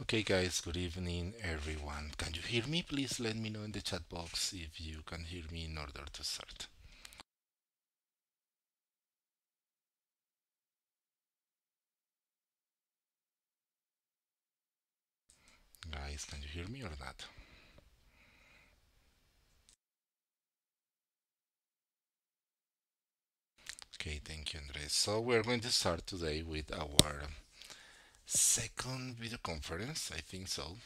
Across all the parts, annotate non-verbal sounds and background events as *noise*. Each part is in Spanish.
Okay guys, good evening everyone. Can you hear me? Please let me know in the chat box if you can hear me in order to start. Guys, can you hear me or not? Okay, thank you Andres. So we're going to start today with our second video conference, I think so.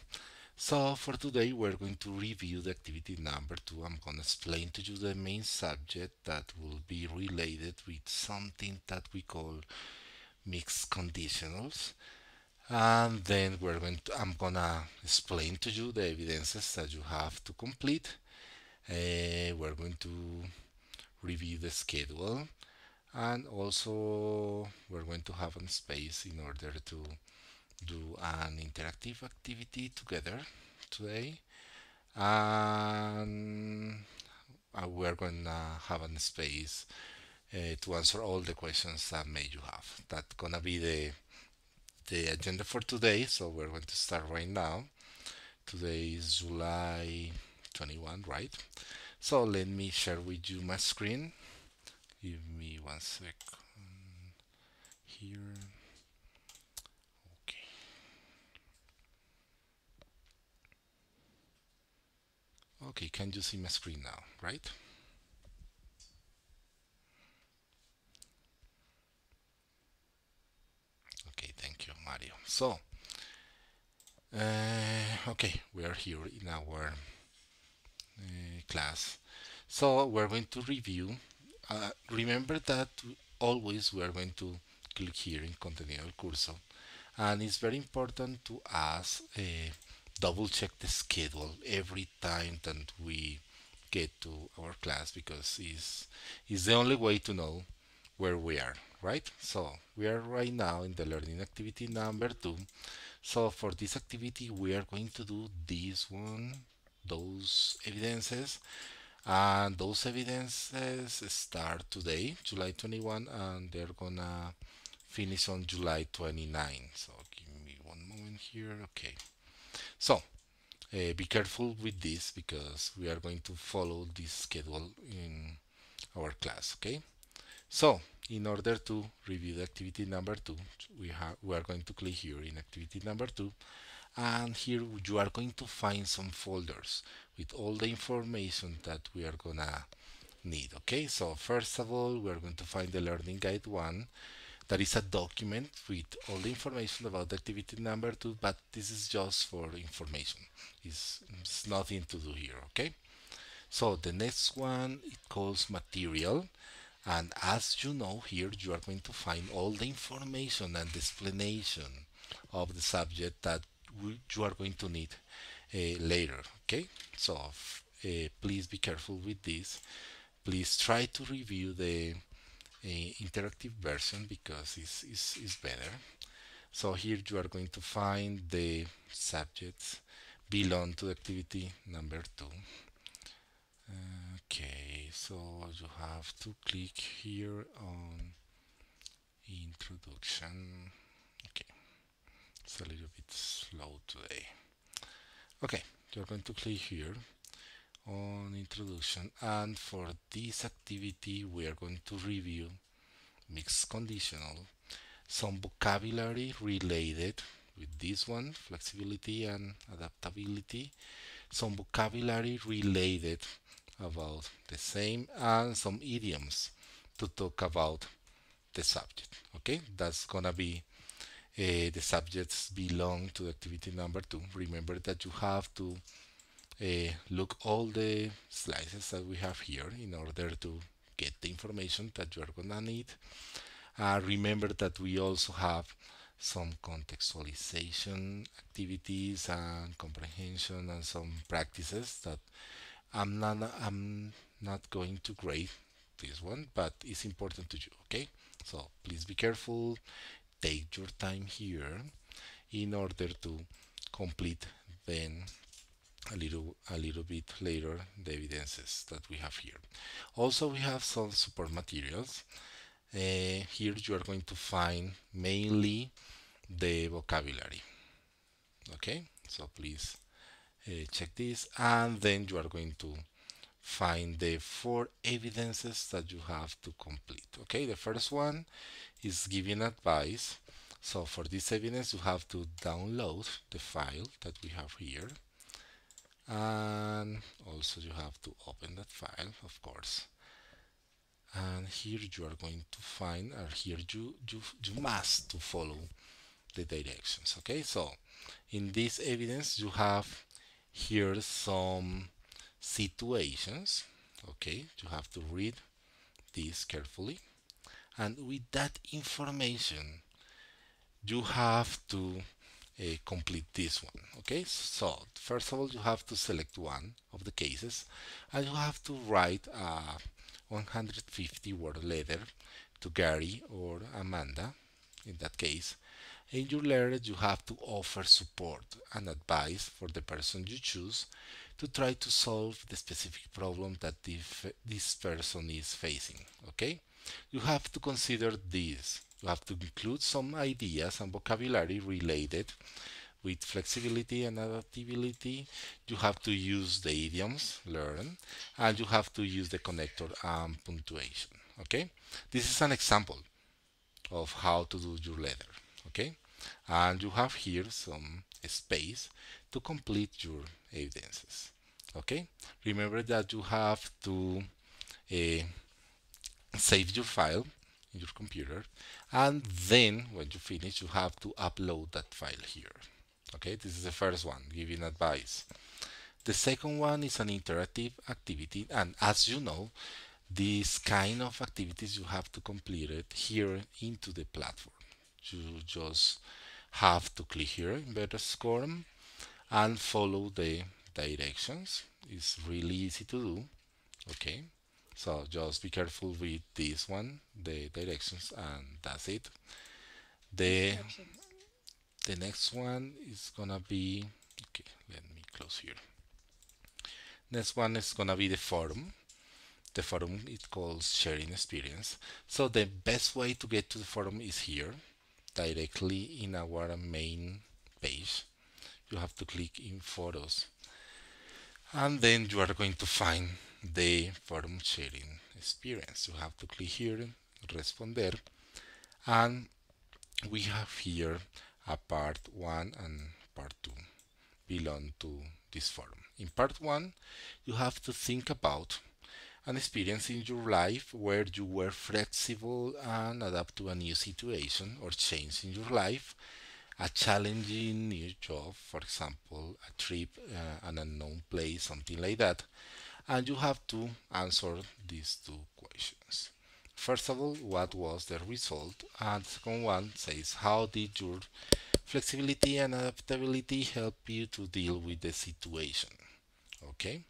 So for today we're going to review the activity number 2. I'm going to explain to you the main subject that will be related with something that we call mixed conditionals. And then we're going to, I'm going to explain to you the evidences that you have to complete. Uh, we're going to review the schedule and also we're going to have a space in order to do an interactive activity together today and uh, we're going to have a space uh, to answer all the questions that may you have. That's going to be the, the agenda for today, so we're going to start right now. Today is July 21, right? So let me share with you my screen. Give me one second here. Okay, can you see my screen now, right? Okay, thank you, Mario. So, uh, okay, we are here in our uh, class. So, we're going to review. Uh, remember that always we're going to click here in Contenido del Curso. And it's very important to ask uh, double check the schedule every time that we get to our class because it's, it's the only way to know where we are, right? So we are right now in the learning activity number two. So for this activity, we are going to do this one, those evidences, and those evidences start today, July 21, and they're gonna finish on July 29. So give me one moment here, okay. So uh, be careful with this because we are going to follow this schedule in our class, okay? So in order to review the activity number two, we, have, we are going to click here in activity number two and here you are going to find some folders with all the information that we are gonna need okay so first of all we are going to find the learning guide one that is a document with all the information about the activity number two, but this is just for information. It's, it's nothing to do here, okay? So the next one, it calls material. And as you know, here you are going to find all the information and the explanation of the subject that you are going to need uh, later. Okay, so uh, please be careful with this. Please try to review the interactive version because it's, it's, it's better. So here you are going to find the subjects belong to activity number two. Okay, so you have to click here on introduction. Okay, it's a little bit slow today. Okay, you're going to click here on introduction and for this activity we are going to review mixed conditional some vocabulary related with this one flexibility and adaptability some vocabulary related about the same and some idioms to talk about the subject okay that's gonna be uh, the subjects belong to activity number two remember that you have to uh, look all the slices that we have here in order to get the information that you are gonna need. Uh, remember that we also have some contextualization activities and comprehension and some practices that I'm not, I'm not going to grade this one, but it's important to you, okay? So please be careful, take your time here in order to complete then a little a little bit later the evidences that we have here also we have some support materials uh, here you are going to find mainly the vocabulary okay so please uh, check this and then you are going to find the four evidences that you have to complete okay the first one is giving advice so for this evidence you have to download the file that we have here and also you have to open that file of course and here you are going to find or here you you, you must to follow the directions okay so in this evidence you have here some situations okay you have to read this carefully and with that information you have to uh, complete this one. Okay, so first of all, you have to select one of the cases and you have to write a 150 word letter to Gary or Amanda in that case. In your letter, you have to offer support and advice for the person you choose to try to solve the specific problem that this person is facing. Okay, you have to consider this you have to include some ideas and vocabulary related with flexibility and adaptability. You have to use the idioms, learn, and you have to use the connector and punctuation. Okay, this is an example of how to do your letter. Okay, and you have here some space to complete your evidences. Okay, remember that you have to uh, save your file in your computer and then when you finish you have to upload that file here okay this is the first one giving advice the second one is an interactive activity and as you know these kind of activities you have to complete it here into the platform you just have to click here in score and follow the directions it's really easy to do okay so just be careful with this one, the directions, and that's it. The, the next one is gonna be, okay, let me close here. Next one is gonna be the forum. The forum, it calls sharing experience. So the best way to get to the forum is here, directly in our main page. You have to click in photos. And then you are going to find the form sharing experience. You have to click here, responder, and we have here a part one and part two belong to this form. In part one, you have to think about an experience in your life where you were flexible and adapt to a new situation or change in your life, a challenging new job, for example, a trip, uh, an unknown place, something like that, and you have to answer these two questions. First of all, what was the result? And second one says, how did your flexibility and adaptability help you to deal with the situation? Okay.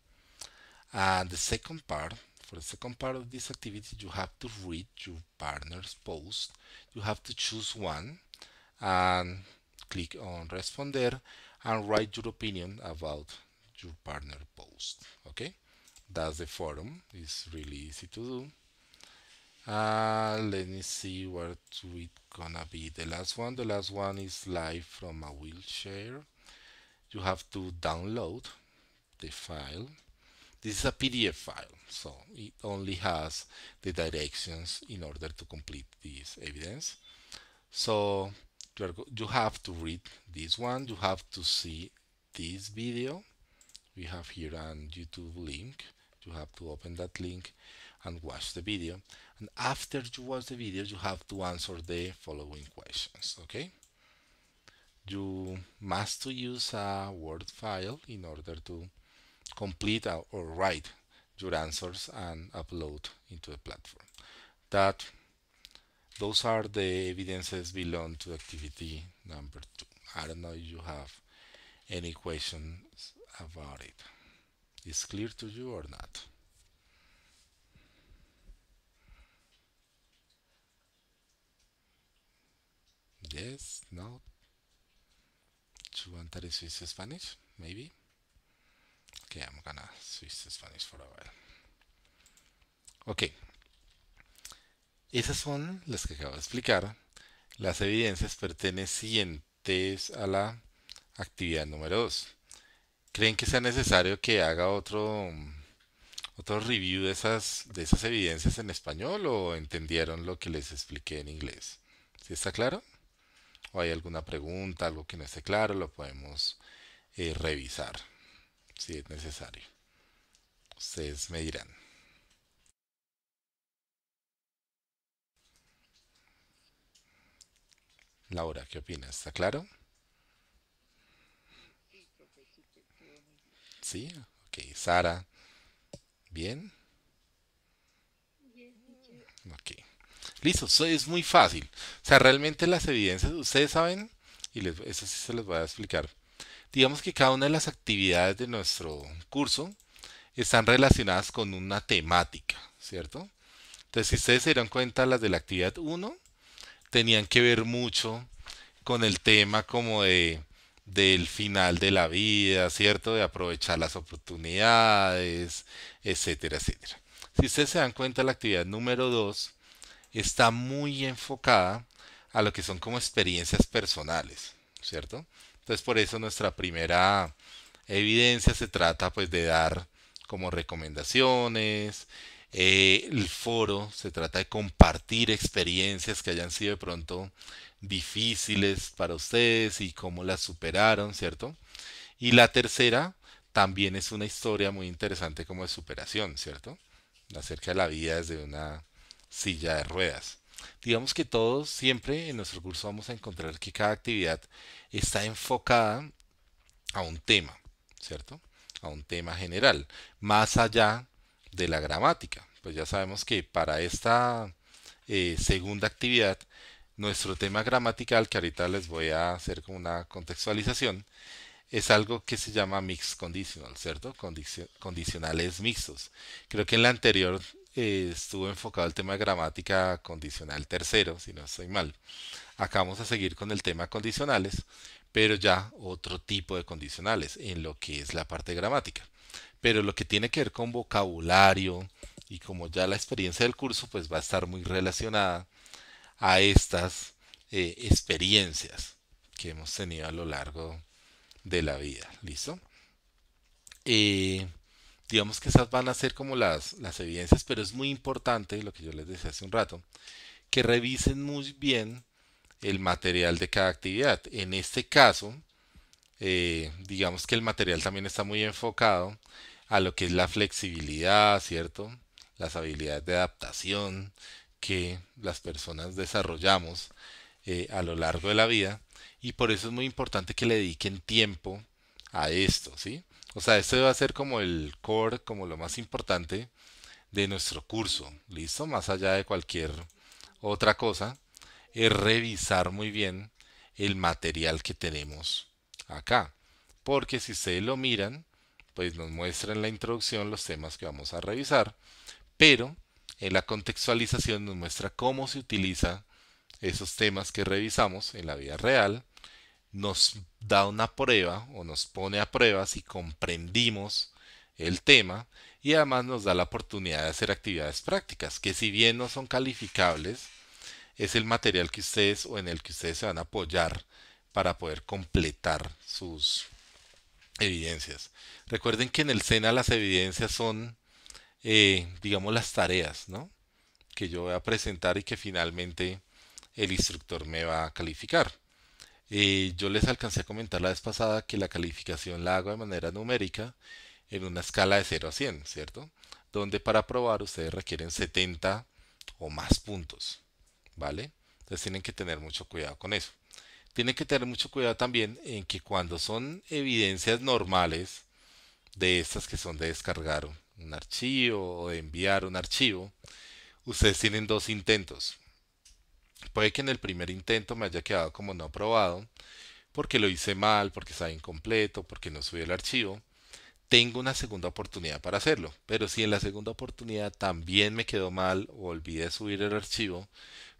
And the second part, for the second part of this activity, you have to read your partner's post. You have to choose one and click on responder and write your opinion about your partner post. Okay that's the forum it's really easy to do uh, let me see what we gonna be the last one the last one is live from a wheelchair you have to download the file this is a PDF file so it only has the directions in order to complete this evidence so you, are, you have to read this one you have to see this video we have here a YouTube link you have to open that link and watch the video and after you watch the video you have to answer the following questions okay you must use a word file in order to complete or write your answers and upload into the platform that those are the evidences belong to activity number two i don't know if you have any questions about it is clear to you or not. Yes, no. ¿Su you want Spanish? Maybe. Okay, I'm gonna Swiss Spanish for a while. Ok. Esas son las que acabo de explicar. Las evidencias pertenecientes a la actividad número 2. ¿Creen que sea necesario que haga otro otro review de esas, de esas evidencias en español o entendieron lo que les expliqué en inglés? ¿Sí está claro? ¿O hay alguna pregunta, algo que no esté claro? Lo podemos eh, revisar si es necesario. Ustedes me dirán. Laura, ¿qué opinas? ¿Está claro? ¿Sí? Ok, Sara. ¿Bien? Ok. Listo, es muy fácil. O sea, realmente las evidencias, ustedes saben, y les, eso sí se les voy a explicar. Digamos que cada una de las actividades de nuestro curso están relacionadas con una temática, ¿cierto? Entonces, si ustedes se dieron cuenta, las de la actividad 1 tenían que ver mucho con el tema como de del final de la vida, ¿cierto? De aprovechar las oportunidades, etcétera, etcétera. Si ustedes se dan cuenta, la actividad número 2 está muy enfocada a lo que son como experiencias personales, ¿cierto? Entonces por eso nuestra primera evidencia se trata pues de dar como recomendaciones, eh, el foro se trata de compartir experiencias que hayan sido de pronto difíciles para ustedes y cómo las superaron, ¿cierto? Y la tercera también es una historia muy interesante como de superación, ¿cierto? Acerca de la vida desde una silla de ruedas. Digamos que todos siempre en nuestro curso vamos a encontrar que cada actividad está enfocada a un tema, ¿cierto? A un tema general, más allá de la gramática. Pues ya sabemos que para esta eh, segunda actividad nuestro tema gramatical, que ahorita les voy a hacer como una contextualización, es algo que se llama mixed conditional, ¿cierto? condicionales mixtos. Creo que en la anterior eh, estuvo enfocado el tema de gramática condicional tercero, si no estoy mal. Acá vamos a seguir con el tema condicionales, pero ya otro tipo de condicionales en lo que es la parte gramática. Pero lo que tiene que ver con vocabulario y como ya la experiencia del curso pues va a estar muy relacionada, a estas eh, experiencias que hemos tenido a lo largo de la vida. ¿Listo? Eh, digamos que esas van a ser como las, las evidencias, pero es muy importante, lo que yo les decía hace un rato, que revisen muy bien el material de cada actividad. En este caso, eh, digamos que el material también está muy enfocado a lo que es la flexibilidad, ¿cierto? Las habilidades de adaptación, que las personas desarrollamos eh, a lo largo de la vida y por eso es muy importante que le dediquen tiempo a esto, ¿sí? O sea, esto va a ser como el core, como lo más importante de nuestro curso, ¿listo? Más allá de cualquier otra cosa, es revisar muy bien el material que tenemos acá. Porque si ustedes lo miran, pues nos muestra en la introducción los temas que vamos a revisar, pero en la contextualización nos muestra cómo se utiliza esos temas que revisamos en la vida real, nos da una prueba o nos pone a prueba si comprendimos el tema y además nos da la oportunidad de hacer actividades prácticas que si bien no son calificables, es el material que ustedes o en el que ustedes se van a apoyar para poder completar sus evidencias. Recuerden que en el SENA las evidencias son eh, digamos, las tareas ¿no? que yo voy a presentar y que finalmente el instructor me va a calificar. Eh, yo les alcancé a comentar la vez pasada que la calificación la hago de manera numérica en una escala de 0 a 100, ¿cierto? Donde para aprobar ustedes requieren 70 o más puntos, ¿vale? Entonces tienen que tener mucho cuidado con eso. Tienen que tener mucho cuidado también en que cuando son evidencias normales de estas que son de descargar un archivo o de enviar un archivo, ustedes tienen dos intentos. Puede que en el primer intento me haya quedado como no aprobado, porque lo hice mal, porque estaba incompleto, porque no subí el archivo. Tengo una segunda oportunidad para hacerlo, pero si en la segunda oportunidad también me quedó mal o olvidé subir el archivo,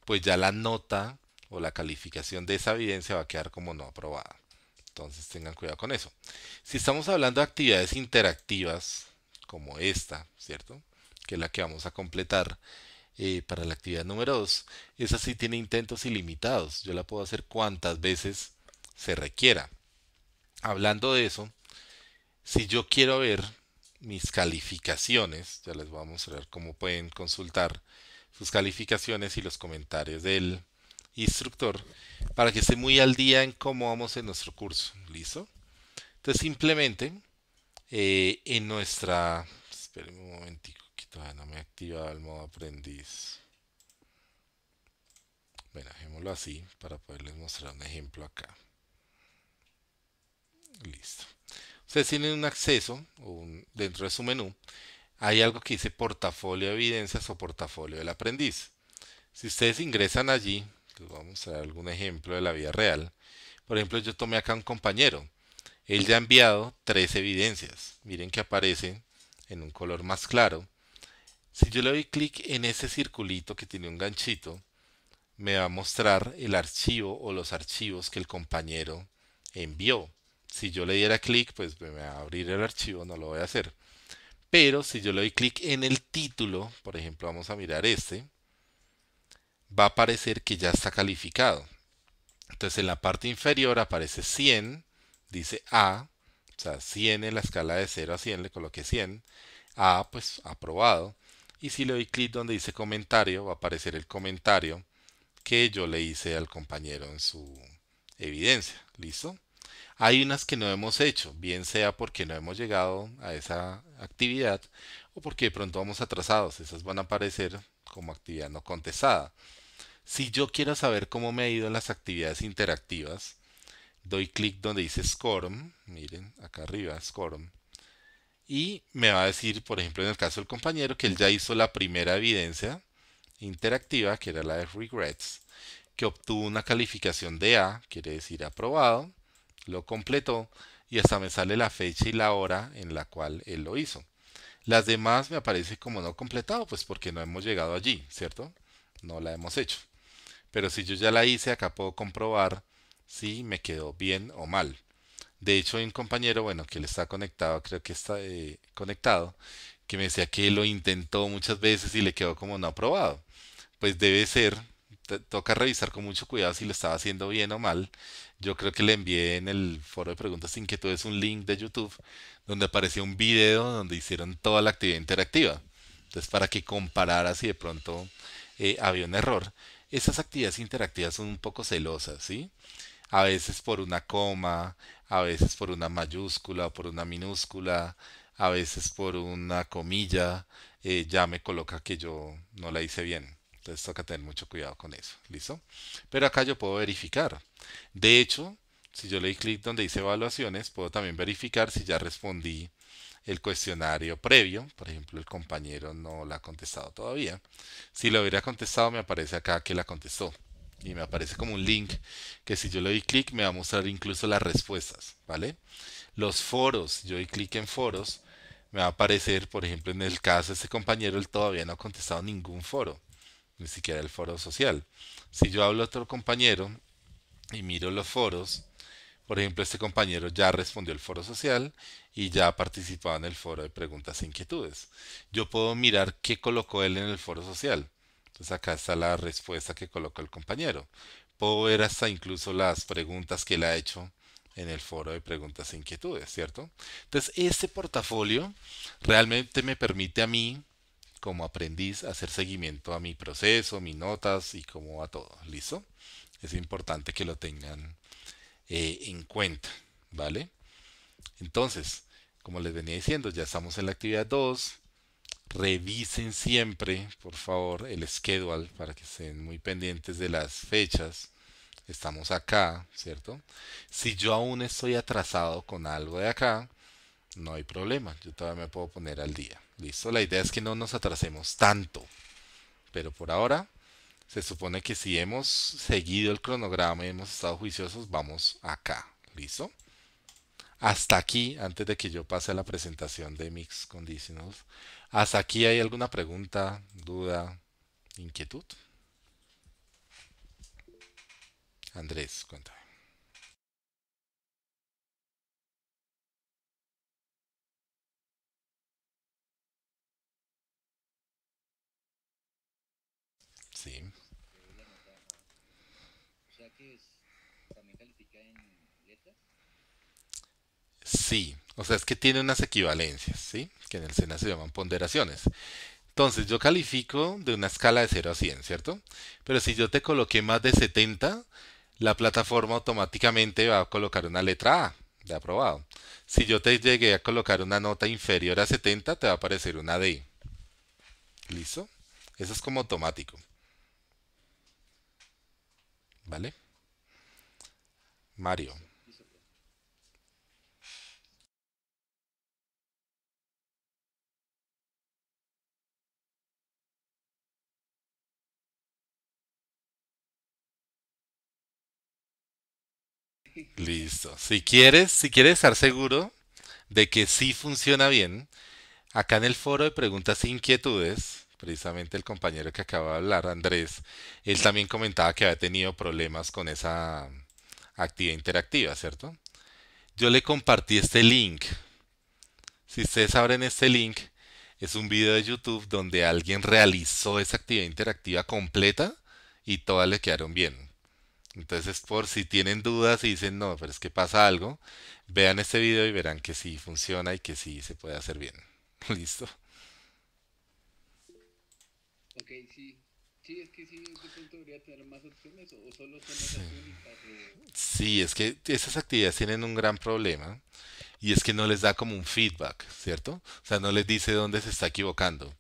pues ya la nota o la calificación de esa evidencia va a quedar como no aprobada. Entonces tengan cuidado con eso. Si estamos hablando de actividades interactivas, como esta, ¿cierto? Que es la que vamos a completar eh, para la actividad número 2. Esa sí tiene intentos ilimitados. Yo la puedo hacer cuantas veces se requiera. Hablando de eso, si yo quiero ver mis calificaciones, ya les voy a mostrar cómo pueden consultar sus calificaciones y los comentarios del instructor para que esté muy al día en cómo vamos en nuestro curso. ¿Listo? Entonces simplemente eh, en nuestra... Espérenme un momentico, todavía no me activa activado el modo aprendiz. Bueno, dejémoslo así para poderles mostrar un ejemplo acá. Listo. Ustedes tienen un acceso dentro de su menú. Hay algo que dice portafolio de evidencias o portafolio del aprendiz. Si ustedes ingresan allí, les voy a mostrar algún ejemplo de la vida real. Por ejemplo, yo tomé acá un compañero. Él ya ha enviado tres evidencias. Miren que aparece en un color más claro. Si yo le doy clic en ese circulito que tiene un ganchito, me va a mostrar el archivo o los archivos que el compañero envió. Si yo le diera clic, pues me va a abrir el archivo, no lo voy a hacer. Pero si yo le doy clic en el título, por ejemplo, vamos a mirar este, va a aparecer que ya está calificado. Entonces en la parte inferior aparece 100, dice A, o sea, 100 en la escala de 0 a 100, le coloqué 100. A, pues aprobado. Y si le doy clic donde dice comentario, va a aparecer el comentario que yo le hice al compañero en su evidencia. ¿Listo? Hay unas que no hemos hecho, bien sea porque no hemos llegado a esa actividad o porque de pronto vamos atrasados. Esas van a aparecer como actividad no contestada. Si yo quiero saber cómo me ha ido en las actividades interactivas, doy clic donde dice SCORM, miren, acá arriba, SCORM, y me va a decir, por ejemplo, en el caso del compañero, que él ya hizo la primera evidencia interactiva, que era la de regrets, que obtuvo una calificación de A, quiere decir aprobado, lo completó y hasta me sale la fecha y la hora en la cual él lo hizo. Las demás me aparece como no completado, pues porque no hemos llegado allí, ¿cierto? No la hemos hecho. Pero si yo ya la hice, acá puedo comprobar si me quedó bien o mal. De hecho, hay un compañero, bueno, que le está conectado, creo que está eh, conectado, que me decía que lo intentó muchas veces y le quedó como no aprobado. Pues debe ser, toca revisar con mucho cuidado si lo estaba haciendo bien o mal. Yo creo que le envié en el foro de preguntas que inquietudes un link de YouTube donde apareció un video donde hicieron toda la actividad interactiva. Entonces, para que comparara si de pronto eh, había un error. Esas actividades interactivas son un poco celosas, ¿sí? sí a veces por una coma, a veces por una mayúscula, por una minúscula, a veces por una comilla, eh, ya me coloca que yo no la hice bien. Entonces toca tener mucho cuidado con eso, ¿listo? Pero acá yo puedo verificar. De hecho, si yo le doy clic donde dice evaluaciones, puedo también verificar si ya respondí el cuestionario previo. Por ejemplo, el compañero no la ha contestado todavía. Si lo hubiera contestado, me aparece acá que la contestó y me aparece como un link que si yo le doy clic me va a mostrar incluso las respuestas, ¿vale? Los foros, yo doy clic en foros, me va a aparecer, por ejemplo, en el caso de este compañero, él todavía no ha contestado ningún foro, ni siquiera el foro social. Si yo hablo a otro compañero y miro los foros, por ejemplo, este compañero ya respondió el foro social y ya ha participado en el foro de preguntas e inquietudes. Yo puedo mirar qué colocó él en el foro social. Entonces acá está la respuesta que colocó el compañero. Puedo ver hasta incluso las preguntas que él ha hecho en el foro de preguntas e inquietudes, ¿cierto? Entonces, este portafolio realmente me permite a mí, como aprendiz, hacer seguimiento a mi proceso, mis notas y cómo va todo, ¿listo? Es importante que lo tengan eh, en cuenta, ¿vale? Entonces, como les venía diciendo, ya estamos en la actividad 2, Revisen siempre, por favor, el schedule para que estén muy pendientes de las fechas. Estamos acá, ¿cierto? Si yo aún estoy atrasado con algo de acá, no hay problema. Yo todavía me puedo poner al día. Listo, la idea es que no nos atrasemos tanto. Pero por ahora, se supone que si hemos seguido el cronograma y hemos estado juiciosos, vamos acá. ¿Listo? Hasta aquí, antes de que yo pase a la presentación de Mix Conditionals, ¿Hasta aquí hay alguna pregunta, duda, inquietud? Andrés, cuéntame. Sí. Sí, o sea, es que tiene unas equivalencias, ¿sí? que en el SENA se llaman ponderaciones. Entonces yo califico de una escala de 0 a 100, ¿cierto? Pero si yo te coloqué más de 70, la plataforma automáticamente va a colocar una letra A de aprobado. Si yo te llegué a colocar una nota inferior a 70, te va a aparecer una D. ¿Listo? Eso es como automático. ¿Vale? Mario. Listo. Si quieres, si quieres estar seguro de que sí funciona bien, acá en el foro de preguntas e inquietudes, precisamente el compañero que acaba de hablar, Andrés, él también comentaba que había tenido problemas con esa actividad interactiva, ¿cierto? Yo le compartí este link. Si ustedes abren este link, es un video de YouTube donde alguien realizó esa actividad interactiva completa y todas le quedaron bien. Entonces, por si tienen dudas y dicen, no, pero es que pasa algo, vean este video y verán que sí funciona y que sí se puede hacer bien. *laughs* ¿Listo? Ok, sí. Sí, es que sí, debería tener más opciones o solo son las Sí, es que esas actividades tienen un gran problema y es que no les da como un feedback, ¿cierto? O sea, no les dice dónde se está equivocando.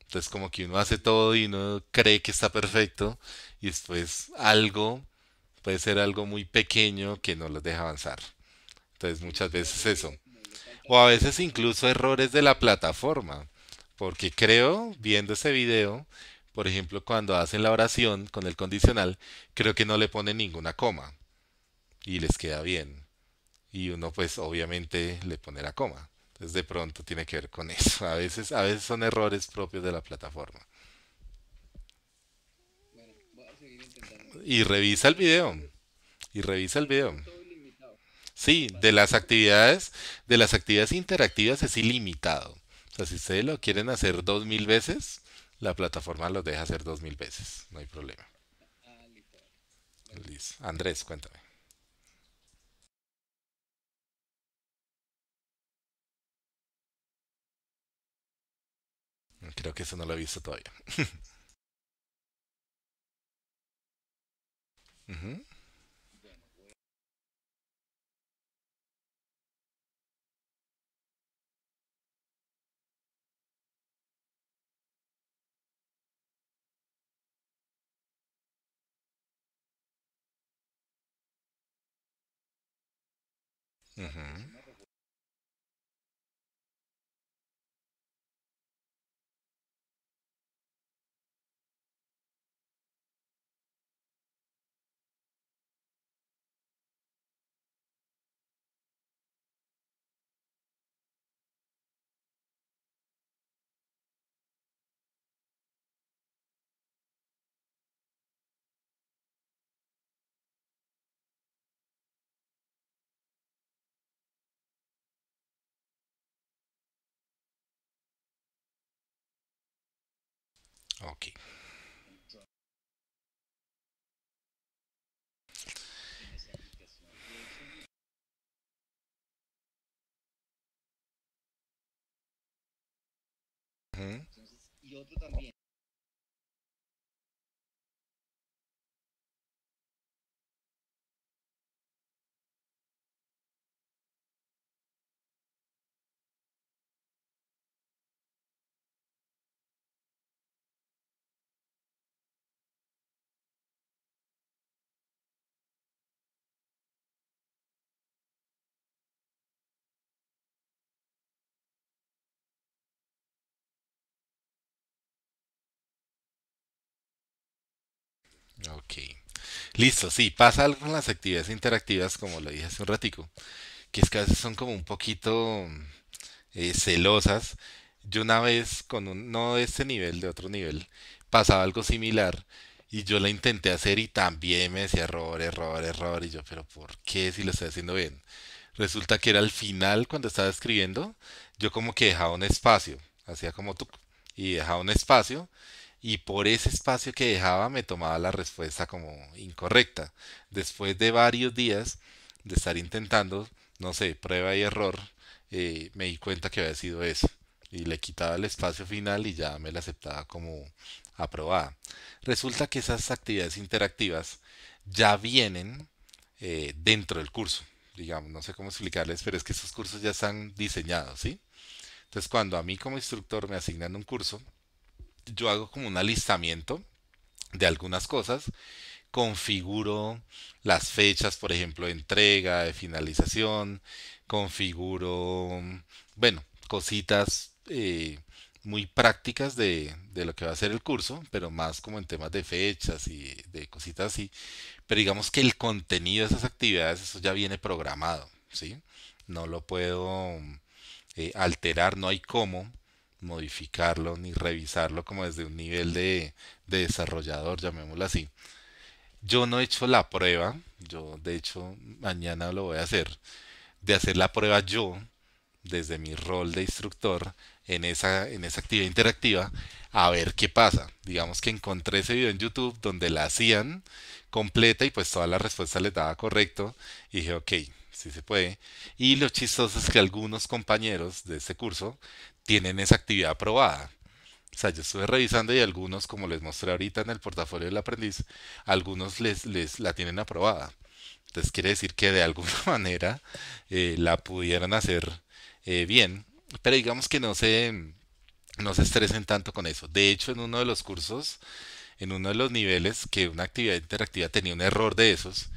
Entonces como que uno hace todo y uno cree que está perfecto y después algo puede ser algo muy pequeño que no los deja avanzar. Entonces muchas veces eso. O a veces incluso errores de la plataforma. Porque creo, viendo ese video, por ejemplo, cuando hacen la oración con el condicional, creo que no le ponen ninguna coma. Y les queda bien. Y uno pues obviamente le pone la coma. Entonces de pronto tiene que ver con eso. A veces, a veces son errores propios de la plataforma. y revisa el video. Y revisa el video. Sí, de las actividades, de las actividades interactivas es ilimitado. O sea, si ustedes lo quieren hacer dos mil veces, la plataforma los deja hacer dos mil veces, no hay problema. Andrés, cuéntame. Creo que eso no lo he visto todavía. *laughs* Mm-hmm. Mm-hmm. tengo Entonces, y otro también Ok. Listo, sí, pasa algo con las actividades interactivas, como lo dije hace un ratico, que es que a veces son como un poquito eh, celosas. Yo una vez, con un, no de este nivel, de otro nivel, pasaba algo similar y yo la intenté hacer y también me decía error, error, error. Y yo, pero ¿por qué si lo estoy haciendo bien? Resulta que era al final, cuando estaba escribiendo, yo como que dejaba un espacio, hacía como tú, y dejaba un espacio y por ese espacio que dejaba me tomaba la respuesta como incorrecta. Después de varios días de estar intentando, no sé, prueba y error, eh, me di cuenta que había sido eso. Y le quitaba el espacio final y ya me la aceptaba como aprobada. Resulta que esas actividades interactivas ya vienen eh, dentro del curso. Digamos, no sé cómo explicarles, pero es que esos cursos ya están diseñados, ¿sí? Entonces, cuando a mí como instructor me asignan un curso, yo hago como un alistamiento de algunas cosas, configuro las fechas, por ejemplo, de entrega, de finalización, configuro, bueno, cositas eh, muy prácticas de, lo que va a ser el curso, pero más como en temas de fechas y de cositas así. Pero digamos que el contenido de esas actividades, eso ya viene programado, ¿sí? No lo puedo eh, alterar, no hay cómo modificarlo ni revisarlo como desde un nivel de, desarrollador, llamémoslo así. Yo no he hecho la prueba, yo de hecho mañana lo voy a hacer, de hacer la prueba yo desde mi rol de instructor en esa, en esa actividad interactiva a ver qué pasa. Digamos que encontré ese video en YouTube donde la hacían completa y pues toda la respuesta les daba correcto y dije, ok, si se puede. Y lo chistoso es que algunos compañeros de ese curso tienen esa actividad aprobada. O sea, yo estuve revisando y algunos, como les mostré ahorita en el portafolio del aprendiz, algunos les, les la tienen aprobada. Entonces quiere decir que de alguna *laughs* manera eh, la pudieron hacer eh, bien, pero digamos que no se, no se estresen tanto con eso. De hecho, en uno de los cursos, en uno de los niveles que una actividad interactiva tenía un error de esos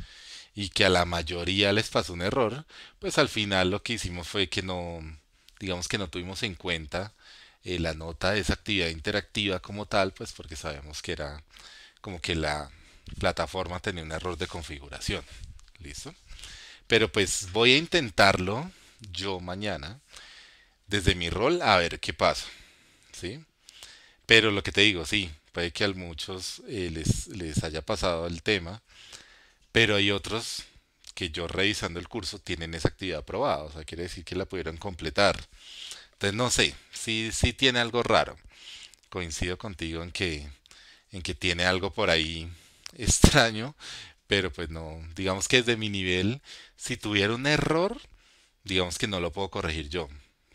y que a la mayoría les pasó un error, pues al final lo que hicimos fue que no, digamos que no tuvimos en cuenta eh, la nota de esa actividad interactiva como tal, pues porque sabemos que era como que la plataforma tenía un error de configuración. ¿Listo? Pero pues voy a intentarlo yo mañana desde mi rol a ver qué pasa. ¿Sí? Pero lo que te digo, sí, puede que a muchos eh, les, les haya pasado el tema, pero hay otros que yo revisando el curso tienen esa actividad aprobada, o sea, quiere decir que la pudieron completar. Entonces, no sé, sí, sí tiene algo raro. Coincido contigo en que, en que tiene algo por ahí *laughs* extraño, pero pues no, digamos que es de mi nivel, si tuviera un error, digamos que no lo puedo corregir yo,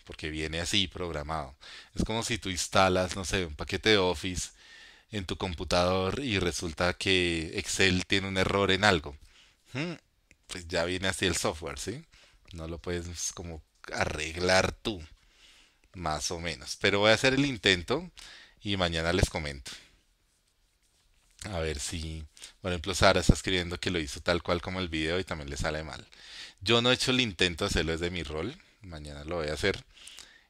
porque viene así programado. Es como si tú instalas, no sé, un paquete de Office en tu computador y resulta que Excel tiene un error en algo. ¿Mm? pues ya viene así el software, ¿sí? No lo puedes como arreglar tú, más o menos. Pero voy a hacer el intento y mañana les comento. A ver si, por ejemplo, Sara está escribiendo que lo hizo tal cual como el video y también le sale mal. Yo no he hecho el intento de hacerlo desde mi rol, mañana lo voy a hacer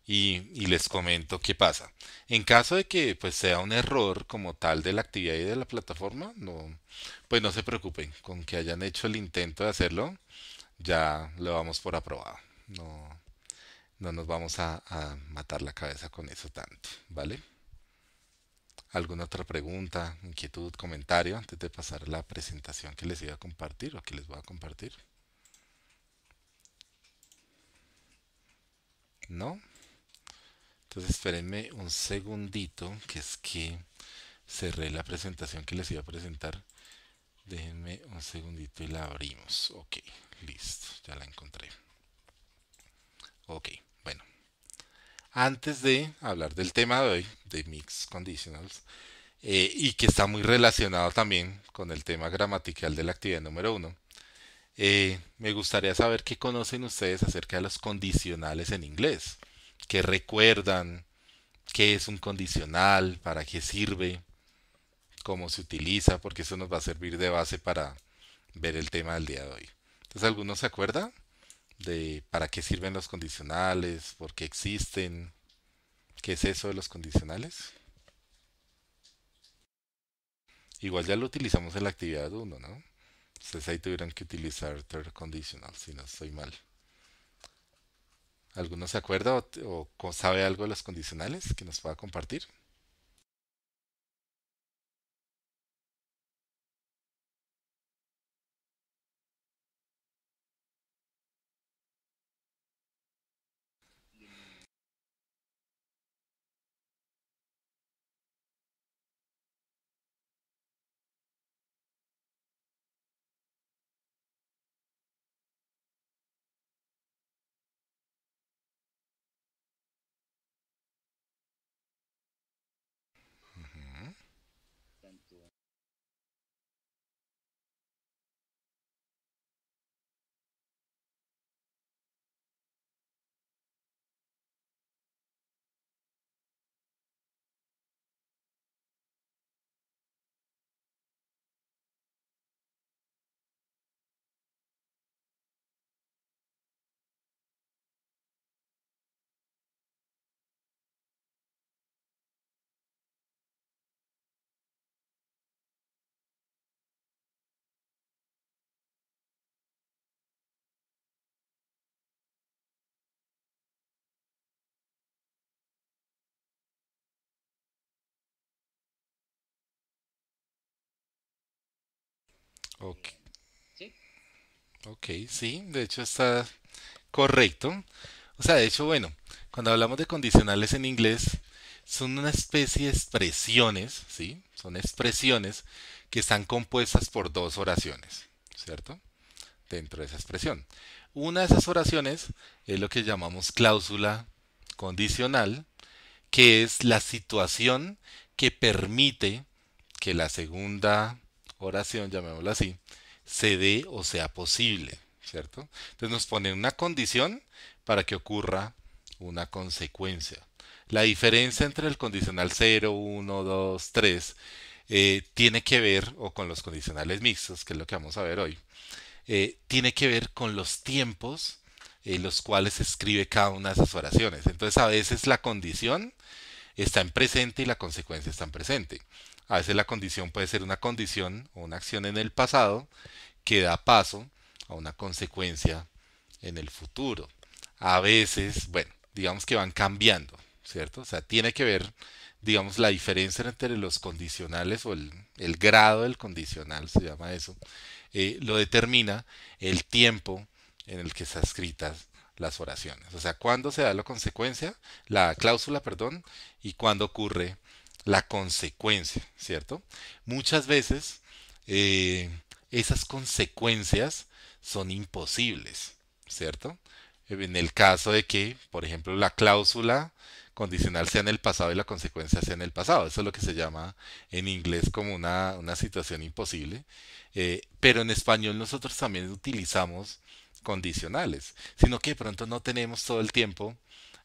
y, les comento qué pasa. En caso de que pues, sea un error como tal de la actividad y de la plataforma, no, pues no se preocupen, con que hayan hecho el intento de hacerlo, ya lo vamos por aprobado. No, no nos vamos a, a matar la cabeza con eso tanto, ¿vale? ¿Alguna otra pregunta, inquietud, comentario antes de pasar la presentación que les iba a compartir o que les voy a compartir? ¿No? Entonces espérenme un segundito, que es que cerré la presentación que les iba a presentar. Déjenme un segundito y la abrimos. Ok, listo, ya la encontré. Ok, bueno. Antes de hablar del tema de hoy, de Mixed Conditionals, eh, y que está muy relacionado también con el tema gramatical de la actividad número uno, eh, me gustaría saber qué conocen ustedes acerca de los condicionales en inglés que recuerdan qué es un condicional, para qué sirve, cómo se utiliza, porque eso nos va a servir de base para ver el tema del día de hoy. Entonces, ¿alguno se acuerda de para qué sirven los condicionales, por qué existen? ¿Qué es eso de los condicionales? Igual ya lo utilizamos en la actividad 1, ¿no? Entonces ahí tuvieron que utilizar third conditional, si no estoy mal. ¿Alguno se acuerda o, sabe algo de los condicionales que nos pueda compartir? Ok. ¿Sí? Ok, sí, de hecho está correcto. O sea, de hecho, bueno, cuando hablamos de condicionales en inglés, son una especie de expresiones, ¿sí? Son expresiones que están compuestas por dos oraciones, ¿cierto? Dentro de esa expresión. Una de esas oraciones es lo que llamamos cláusula condicional, que es la situación que permite que la segunda oración, llamémoslo así, se dé o sea posible, ¿cierto? Entonces nos pone una condición para que ocurra una consecuencia. La diferencia entre el condicional 0, 1, 2, 3 tiene que ver, o con los condicionales mixtos, que es lo que vamos a ver hoy, eh, tiene que ver con los tiempos en los cuales se escribe cada una de esas oraciones. Entonces a veces la condición está en presente y la consecuencia está en presente. A veces la condición puede ser una condición o una acción en el pasado que da paso a una consecuencia en el futuro. A veces, bueno, digamos que van cambiando, ¿cierto? O sea, tiene que ver, digamos, la diferencia entre los condicionales o el, grado del condicional, se llama eso, eh, lo determina el tiempo en el que están escritas las oraciones. O sea, cuándo se da la consecuencia, la cláusula, perdón, y cuándo ocurre la consecuencia, ¿cierto? Muchas veces eh, esas consecuencias son imposibles, ¿cierto? Eh, en el caso de que, por ejemplo, la cláusula condicional sea en el pasado y la consecuencia sea en el pasado. Eso es lo que se llama en inglés como una, situación imposible. Eh, pero en español nosotros también utilizamos condicionales, sino que de pronto no tenemos todo el tiempo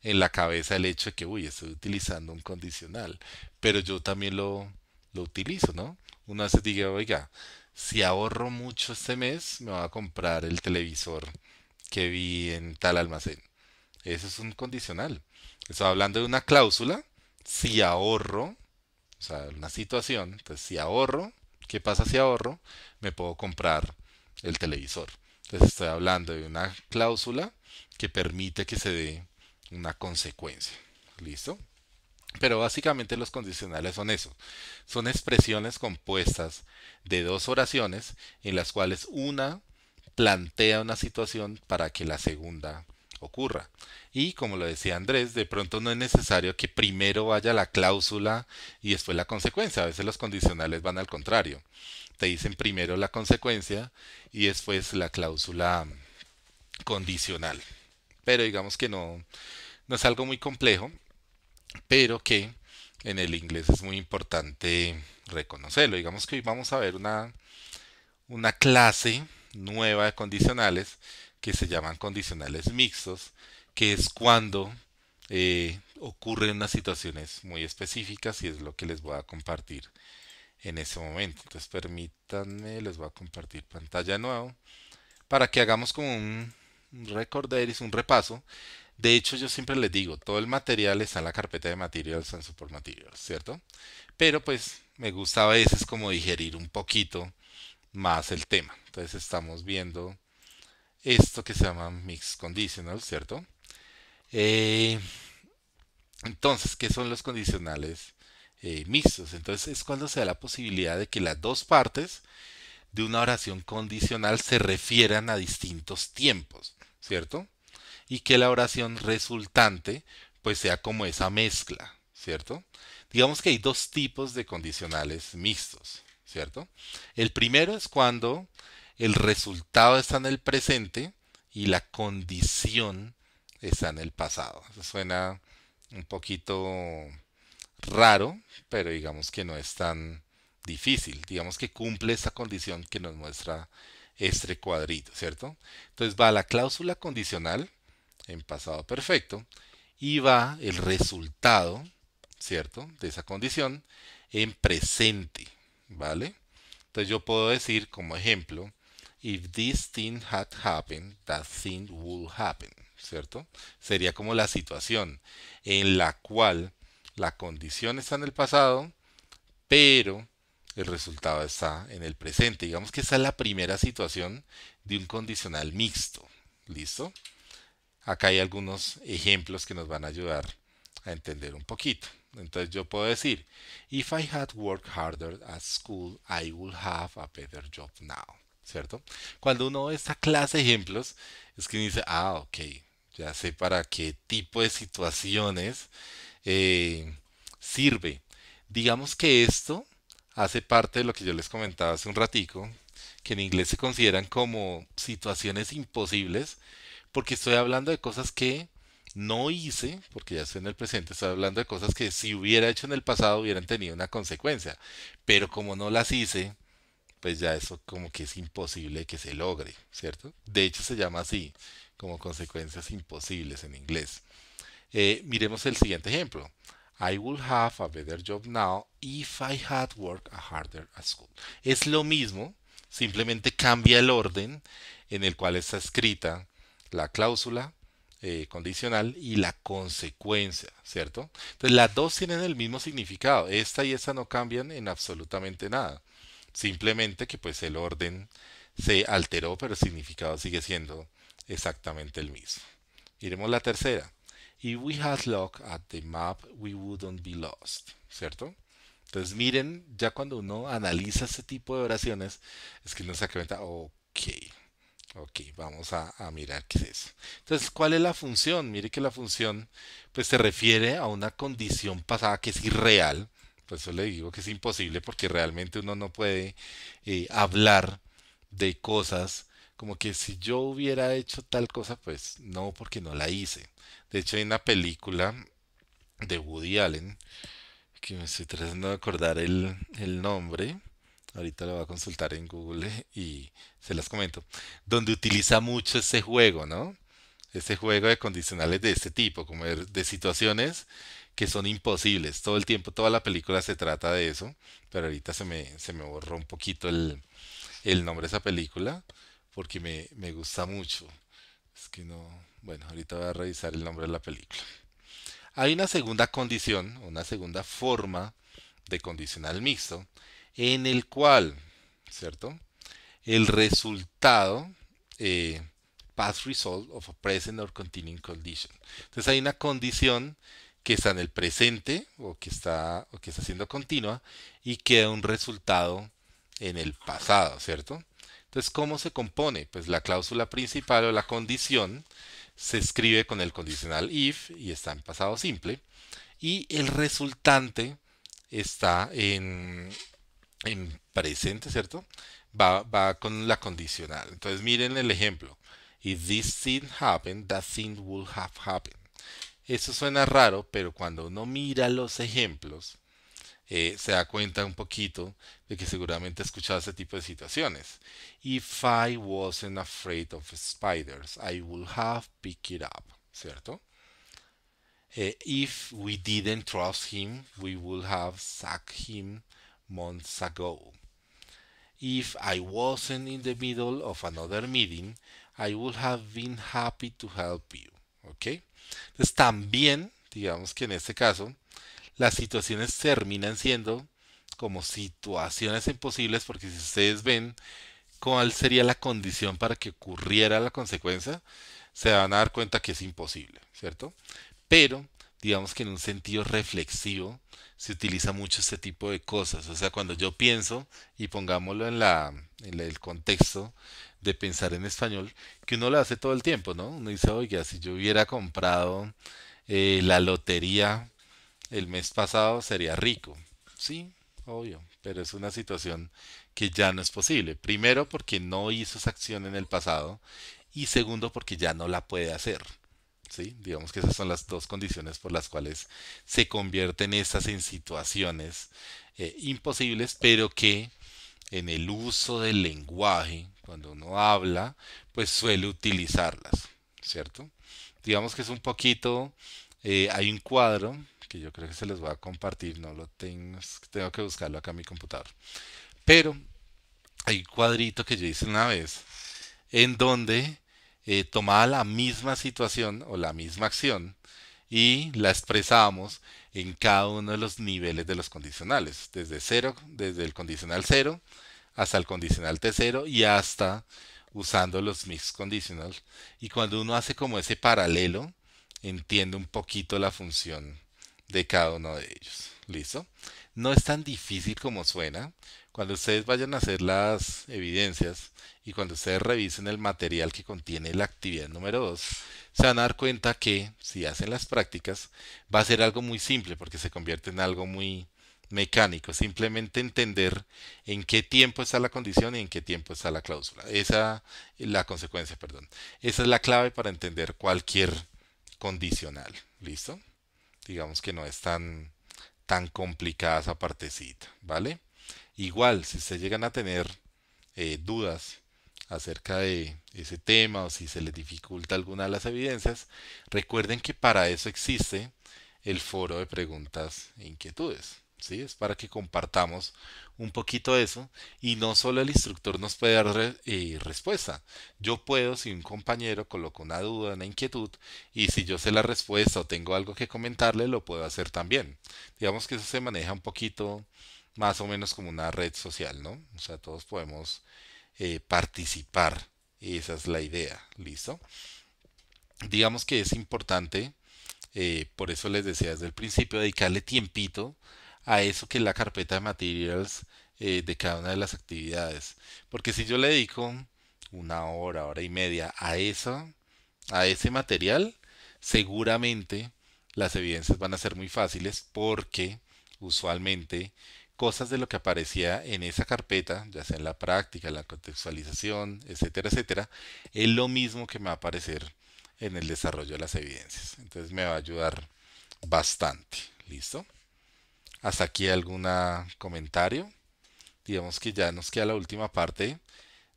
en la cabeza el hecho de que, uy, estoy utilizando un condicional, pero yo también lo, lo utilizo, ¿no? Uno hace diga, oiga, si ahorro mucho este mes, me voy a comprar el televisor que vi en tal almacén. Eso es un condicional. Estoy hablando de una cláusula. Si ahorro, o sea, una situación, entonces si ahorro, ¿qué pasa si ahorro? Me puedo comprar el televisor. Entonces estoy hablando de una cláusula que permite que se dé una consecuencia. ¿Listo? Pero básicamente los condicionales son eso. Son expresiones compuestas de dos oraciones en las cuales una plantea una situación para que la segunda ocurra. Y como lo decía Andrés, de pronto no es necesario que primero vaya la cláusula y después la consecuencia. A veces los condicionales van al contrario. Te dicen primero la consecuencia y después la cláusula condicional. Pero digamos que no, no es algo muy complejo, pero que en el inglés es muy importante reconocerlo. Digamos que hoy vamos a ver una, una clase nueva de condicionales que se llaman condicionales mixtos, que es cuando eh, ocurren unas situaciones muy específicas y es lo que les voy a compartir en ese momento. Entonces permítanme, les voy a compartir pantalla nuevo, para que hagamos como un y un repaso de hecho, yo siempre les digo, todo el material está en la carpeta de materials en Support Materials, ¿cierto? Pero pues me gusta a veces como digerir un poquito más el tema. Entonces estamos viendo esto que se llama Mix Conditional, ¿cierto? Eh, entonces, ¿qué son los condicionales eh, mixtos? Entonces es cuando se da la posibilidad de que las dos partes de una oración condicional se refieran a distintos tiempos, ¿cierto? y que la oración resultante pues sea como esa mezcla, ¿cierto? Digamos que hay dos tipos de condicionales mixtos, ¿cierto? El primero es cuando el resultado está en el presente y la condición está en el pasado. Eso suena un poquito raro, pero digamos que no es tan difícil. Digamos que cumple esa condición que nos muestra este cuadrito, ¿cierto? Entonces va a la cláusula condicional en pasado perfecto y va el resultado, ¿cierto? De esa condición en presente, ¿vale? Entonces yo puedo decir como ejemplo, if this thing had happened, that thing would happen, ¿cierto? Sería como la situación en la cual la condición está en el pasado, pero el resultado está en el presente. Digamos que esa es la primera situación de un condicional mixto, ¿listo? Acá hay algunos ejemplos que nos van a ayudar a entender un poquito. Entonces yo puedo decir, if I had worked harder at school, I would have a better job now. ¿Cierto? Cuando uno ve esta clase de ejemplos, es que dice, ah, ok, ya sé para qué tipo de situaciones eh, sirve. Digamos que esto hace parte de lo que yo les comentaba hace un ratico, que en inglés se consideran como situaciones imposibles, porque estoy hablando de cosas que no hice, porque ya estoy en el presente, estoy hablando de cosas que si hubiera hecho en el pasado hubieran tenido una consecuencia, pero como no las hice, pues ya eso como que es imposible que se logre, ¿cierto? De hecho se llama así, como consecuencias imposibles en inglés. Eh, miremos el siguiente ejemplo. I would have a better job now if I had worked harder at school. Es lo mismo, simplemente cambia el orden en el cual está escrita la cláusula eh, condicional y la consecuencia, ¿cierto? Entonces las dos tienen el mismo significado, esta y esta no cambian en absolutamente nada, simplemente que pues el orden se alteró, pero el significado sigue siendo exactamente el mismo. Miremos la tercera. If we had luck at the map, we wouldn't be lost, ¿cierto? Entonces miren, ya cuando uno analiza este tipo de oraciones, es que uno se da ok, Ok, vamos a, mirar qué es eso. Entonces, ¿cuál es la función? Mire que la función pues se refiere a una condición pasada que es irreal. Por eso le digo que es imposible porque realmente uno no puede eh, hablar de cosas como que si yo hubiera hecho tal cosa, pues no, porque no la hice. De hecho, hay una película de Woody Allen que me estoy tratando de acordar el, el nombre ahorita lo voy a consultar en Google *laughs* y se las comento, donde utiliza mucho ese juego, ¿no? Ese juego de condicionales de este tipo, como de situaciones que son imposibles. Todo el tiempo, toda la película se trata de eso, pero ahorita se me, se me borró un poquito el, nombre de esa película, porque me, me gusta mucho. Es que no, bueno, ahorita voy a revisar el nombre de la película. Hay una segunda condición, una segunda forma de condicional mixto, en el cual, ¿cierto? El resultado, eh, past result of a present or continuing condition. Entonces hay una condición que está en el presente o que está, o que está siendo continua y queda un resultado en el pasado, ¿cierto? Entonces, ¿cómo se compone? Pues la cláusula principal o la condición se escribe con el condicional if y está en pasado simple. Y el resultante está en, en presente, ¿cierto? Va, con la condicional. Entonces miren el ejemplo. If this thing happened, that thing would have happened. Eso suena raro, pero cuando uno mira los ejemplos, eh, se da cuenta un poquito de que seguramente ha escuchado ese tipo de situaciones. If I wasn't afraid of spiders, I would have picked it up, ¿cierto? Eh, if we didn't trust him, we would have sacked him months ago. If I wasn't in the middle of another meeting, I would have been happy to help you. ¿Ok? Entonces también, digamos que en este caso, las situaciones terminan siendo como situaciones imposibles, porque si ustedes ven cuál sería la condición para que ocurriera la consecuencia, se van a dar cuenta que es imposible, ¿cierto? Pero digamos que en un sentido reflexivo, se utiliza mucho este tipo de cosas. O sea, cuando yo pienso, y pongámoslo en, la, el contexto de pensar en español, que uno lo hace todo el tiempo, ¿no? Uno dice, oiga, si yo hubiera comprado eh, la lotería el mes pasado, sería rico. Sí, obvio, pero es una situación que ya no es posible. Primero, porque no hizo esa acción en el pasado, y segundo, porque ya no la puede hacer. ¿sí? Digamos que esas son las dos condiciones por las cuales se convierten estas en situaciones eh, imposibles, pero que en el uso del lenguaje, cuando uno habla, pues suele utilizarlas, ¿cierto? Digamos que es un poquito, eh, hay un cuadro que yo creo que se les va a compartir, no lo tengo, tengo que buscarlo acá en mi computador, pero hay un cuadrito que yo hice una vez en donde eh, tomaba la misma situación o la misma acción y la expresábamos en cada uno de los niveles de los condicionales, desde cero, desde el condicional 0 hasta el condicional T0 y hasta usando los mixed conditionals. Y cuando uno hace como ese paralelo, entiende un poquito la función de cada uno de ellos. ¿Listo? No es tan difícil como suena. Cuando ustedes vayan a hacer las evidencias y cuando ustedes revisen el material que contiene la actividad número 2, se van a dar cuenta que si hacen las prácticas va a ser algo muy simple porque se convierte en algo muy mecánico, simplemente entender en qué tiempo está la condición y en qué tiempo está la cláusula. Esa es la consecuencia, perdón. Esa es la clave para entender cualquier condicional, ¿listo? Digamos que no es tan tan complicada esa partecita, ¿vale? Igual, si se llegan a tener eh, dudas acerca de ese tema o si se les dificulta alguna de las evidencias, recuerden que para eso existe el foro de preguntas e inquietudes. ¿sí? Es para que compartamos un poquito eso y no solo el instructor nos puede dar eh, respuesta. Yo puedo, si un compañero coloca una duda, una inquietud, y si yo sé la respuesta o tengo algo que comentarle, lo puedo hacer también. Digamos que eso se maneja un poquito más o menos como una red social, ¿no? O sea, todos podemos eh, participar. Esa es la idea, ¿listo? Digamos que es importante, eh, por eso les decía desde el principio, dedicarle tiempito a eso que es la carpeta de materials eh, de cada una de las actividades. Porque si yo le dedico una hora, hora y media a eso, a ese material, seguramente las evidencias van a ser muy fáciles porque usualmente cosas de lo que aparecía en esa carpeta, ya sea en la práctica, la contextualización, etcétera, etcétera, es lo mismo que me va a aparecer en el desarrollo de las evidencias. Entonces me va a ayudar bastante. ¿Listo? Hasta aquí algún comentario. Digamos que ya nos queda la última parte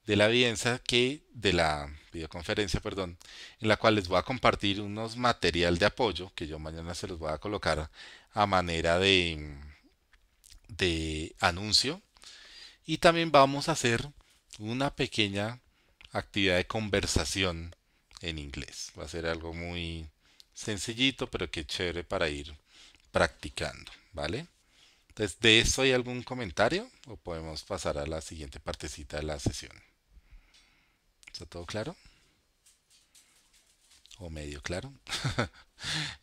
de la evidencia que de la videoconferencia, perdón, en la cual les voy a compartir unos materiales de apoyo que yo mañana se los voy a colocar a manera de de anuncio y también vamos a hacer una pequeña actividad de conversación en inglés. Va a ser algo muy sencillito, pero que chévere para ir practicando, ¿vale? Entonces, ¿de eso hay algún comentario? O podemos pasar a la siguiente partecita de la sesión. ¿Está todo claro? ¿O medio claro? *laughs*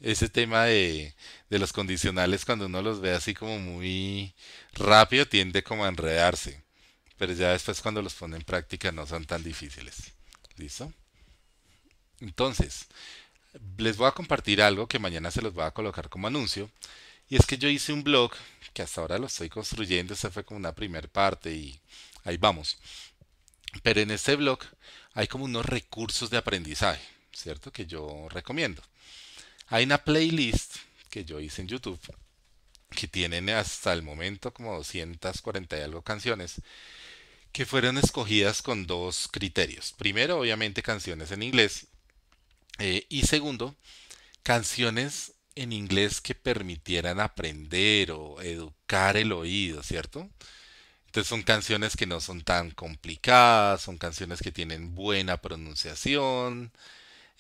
ese tema de, de los condicionales, cuando uno los ve así como muy rápido, tiende como a enredarse. Pero ya después cuando los pone en práctica no son tan difíciles. ¿Listo? Entonces, les voy a compartir algo que mañana se los voy a colocar como anuncio. Y es que yo hice un blog que hasta ahora lo estoy construyendo. esa fue como una primera parte y ahí vamos. Pero en este blog hay como unos recursos de aprendizaje, ¿cierto? Que yo recomiendo. Hay una playlist que yo hice en YouTube que tienen hasta el momento como 240 y algo canciones que fueron escogidas con dos criterios. Primero, obviamente, canciones en inglés. Eh, y segundo, canciones en inglés que permitieran aprender o educar el oído, ¿cierto? Entonces son canciones que no son tan complicadas, son canciones que tienen buena pronunciación,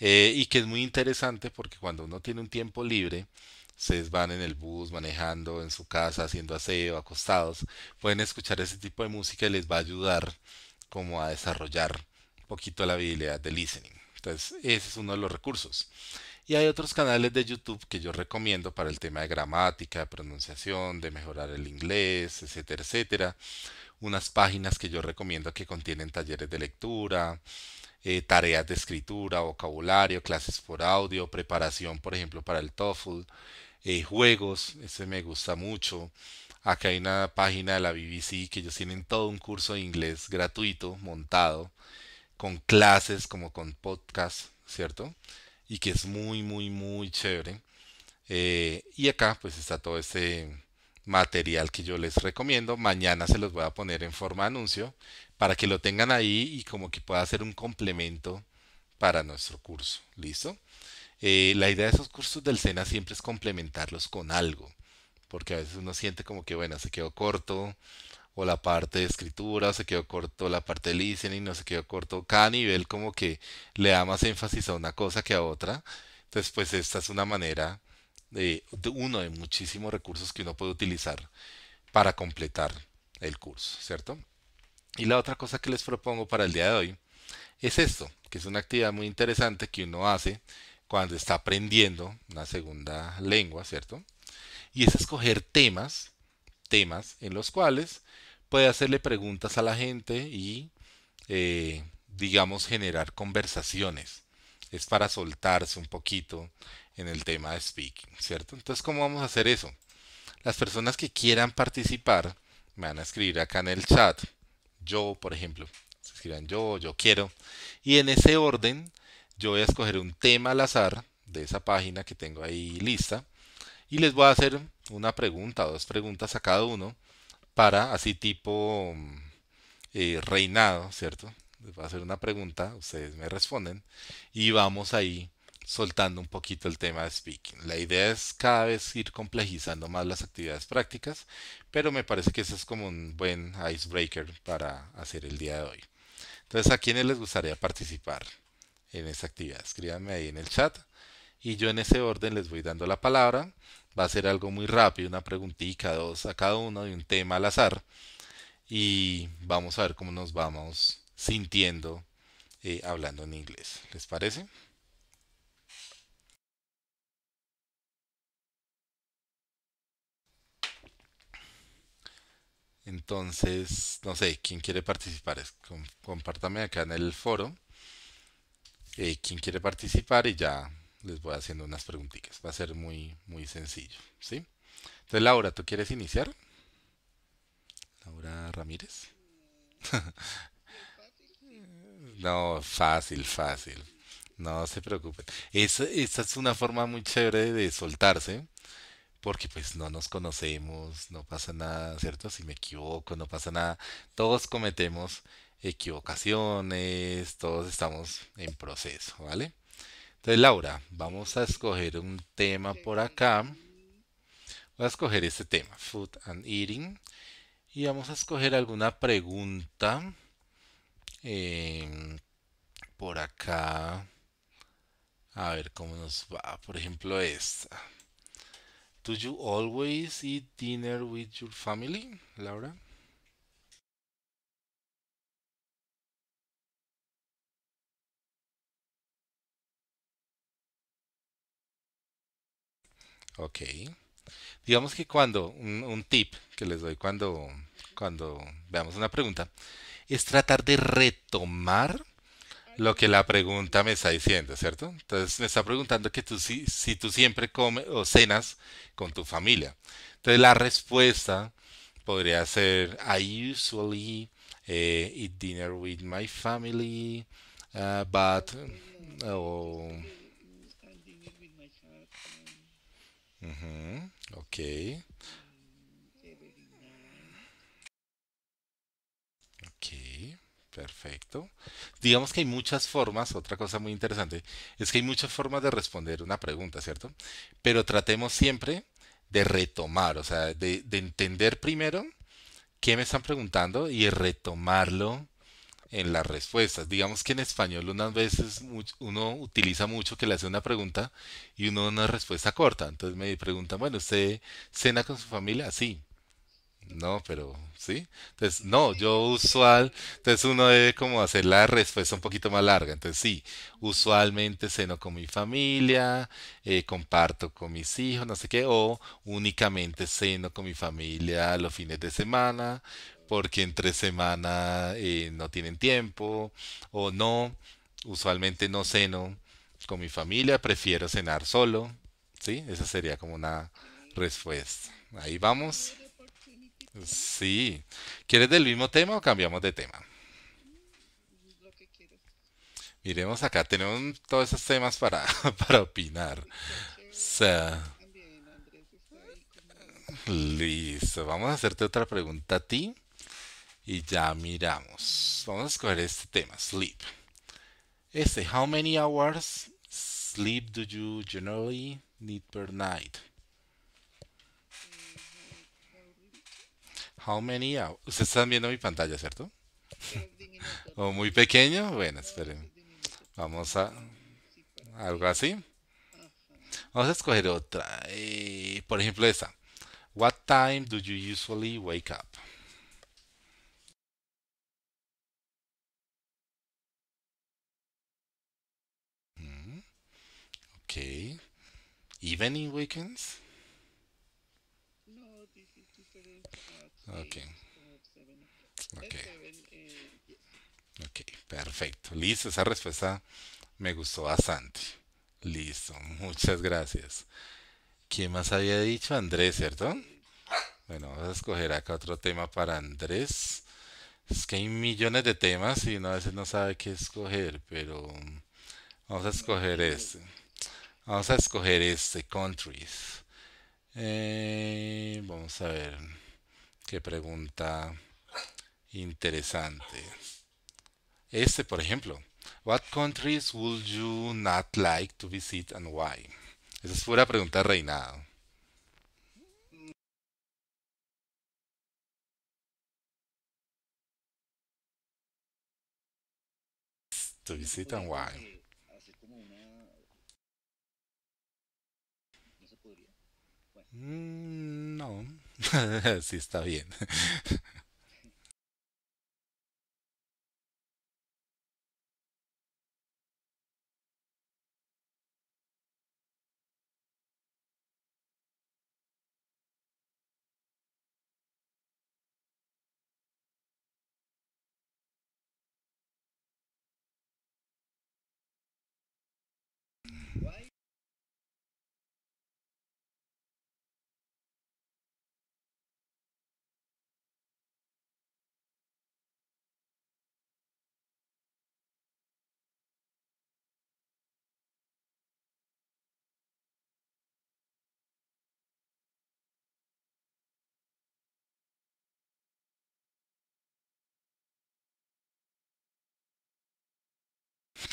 eh, y que es muy interesante porque cuando uno tiene un tiempo libre, se van en el bus, manejando, en su casa, haciendo aseo, acostados, pueden escuchar ese tipo de música y les va a ayudar como a desarrollar un poquito la habilidad de listening. Entonces, ese es uno de los recursos. Y hay otros canales de YouTube que yo recomiendo para el tema de gramática, de pronunciación, de mejorar el inglés, etcétera, etcétera. Unas páginas que yo recomiendo que contienen talleres de lectura, eh, tareas de escritura, vocabulario, clases por audio, preparación, por ejemplo, para el TOEFL, eh, juegos, ese me gusta mucho. Acá hay una página de la BBC que ellos tienen todo un curso de inglés gratuito, montado, con clases como con podcast, ¿cierto? Y que es muy, muy, muy chévere. Eh, y acá pues está todo este material que yo les recomiendo. Mañana se los voy a poner en forma de anuncio, para que lo tengan ahí y como que pueda ser un complemento para nuestro curso. ¿Listo? Eh, la idea de esos cursos del SENA siempre es complementarlos con algo, porque a veces uno siente como que, bueno, se quedó corto, o la parte de escritura, se quedó corto la parte de listening, no se quedó corto. Cada nivel como que le da más énfasis a una cosa que a otra. Entonces, pues esta es una manera de, de uno de muchísimos recursos que uno puede utilizar para completar el curso, ¿cierto? Y la otra cosa que les propongo para el día de hoy es esto, que es una actividad muy interesante que uno hace cuando está aprendiendo una segunda lengua, ¿cierto? Y es escoger temas, temas en los cuales puede hacerle preguntas a la gente y, eh, digamos, generar conversaciones. Es para soltarse un poquito en el tema de speaking, ¿cierto? Entonces, ¿cómo vamos a hacer eso? Las personas que quieran participar me van a escribir acá en el chat yo, por ejemplo. escriban yo, yo quiero. Y en ese orden, yo voy a escoger un tema al azar de esa página que tengo ahí lista. Y les voy a hacer una pregunta o dos preguntas a cada uno para así tipo mm, eh, reinado, ¿cierto? Les voy a hacer una pregunta, ustedes me responden y vamos ahí soltando un poquito el tema de speaking. La idea es cada vez ir complejizando más las actividades prácticas, pero me parece que eso es como un buen icebreaker para hacer el día de hoy. Entonces, ¿a quiénes les gustaría participar en esta actividad? Escríbanme ahí en el chat y yo en ese orden les voy dando la palabra. Va a ser algo muy rápido, una preguntita, dos a cada uno de un tema al azar y vamos a ver cómo nos vamos sintiendo eh, hablando en inglés. ¿Les parece? Entonces, no sé, ¿quién quiere participar? Es, compártame acá en el foro. Eh, ¿Quién quiere participar? Y ya les voy haciendo unas preguntitas. Va a ser muy, muy sencillo, ¿sí? Entonces, Laura, ¿tú quieres iniciar? Laura Ramírez. *laughs* no, fácil, fácil. No se preocupen. Esa, esa es una forma muy chévere de soltarse porque pues no nos conocemos, no pasa nada, ¿cierto? Si me equivoco, no pasa nada. Todos cometemos equivocaciones, todos estamos en proceso, ¿vale? Entonces, Laura, vamos a escoger un tema por acá. Voy a escoger este tema, Food and Eating. Y vamos a escoger alguna pregunta em, por acá. A ver cómo nos va. Por ejemplo, esta. Do you always eat dinner with your family, Laura? Ok. Digamos que cuando, un, tip que les doy cuando, cuando veamos una pregunta, es tratar de retomar lo que la pregunta me está diciendo, ¿cierto? Entonces me está preguntando que tú si, si tú siempre comes o cenas con tu familia. Entonces la respuesta podría ser I usually eh, eat dinner with my family, uh, but Ok. Perfecto. Digamos que hay muchas formas, otra cosa muy interesante, es que hay muchas formas de responder una pregunta, ¿cierto? Pero tratemos siempre de retomar, o sea, de, entender primero qué me están preguntando y retomarlo en las respuestas. Digamos que en español unas veces uno utiliza mucho que le hace una pregunta y uno una respuesta corta. Entonces me preguntan, bueno, ¿usted cena con su familia? Sí. No, pero sí. Entonces, no, yo usual, entonces uno debe como hacer la respuesta un poquito más larga. Entonces, sí, usualmente ceno con mi familia, eh, comparto con mis hijos, no sé qué, o únicamente ceno con mi familia los fines de semana, porque entre semana eh, no tienen tiempo, o no, usualmente no ceno con mi familia, prefiero cenar solo. Sí, esa sería como una respuesta. Ahí vamos. Sí. ¿Quieres del mismo tema o cambiamos de tema? Miremos acá, tenemos todos esos temas para, *laughs* para opinar. listo, vamos a hacerte otra pregunta a ti y ya miramos. Vamos a escoger este tema, sleep. Este, how many hours sleep do you generally need per night? How many Ustedes están viendo mi pantalla, ¿cierto? *laughs* o muy pequeño. Bueno, esperen. Vamos a algo así. Vamos a escoger otra. Eh, por ejemplo, esa. What time do you usually wake up? Mm, okay. Evening weekends? Ok. Ok. Ok, perfecto. Listo, esa respuesta me gustó bastante. Listo, muchas gracias. ¿Quién más había dicho? Andrés, ¿cierto? Bueno, vamos a escoger acá otro tema para Andrés. Es que hay millones de temas y uno a veces no sabe qué escoger, pero vamos a escoger este. Vamos a escoger este, countries. Eh, vamos a ver. Qué pregunta interesante. Este, por ejemplo. What countries would you not like to visit and why? Esa es pura pregunta reinado. To visit and why. Mm, no. *laughs* sí, está bien. *laughs*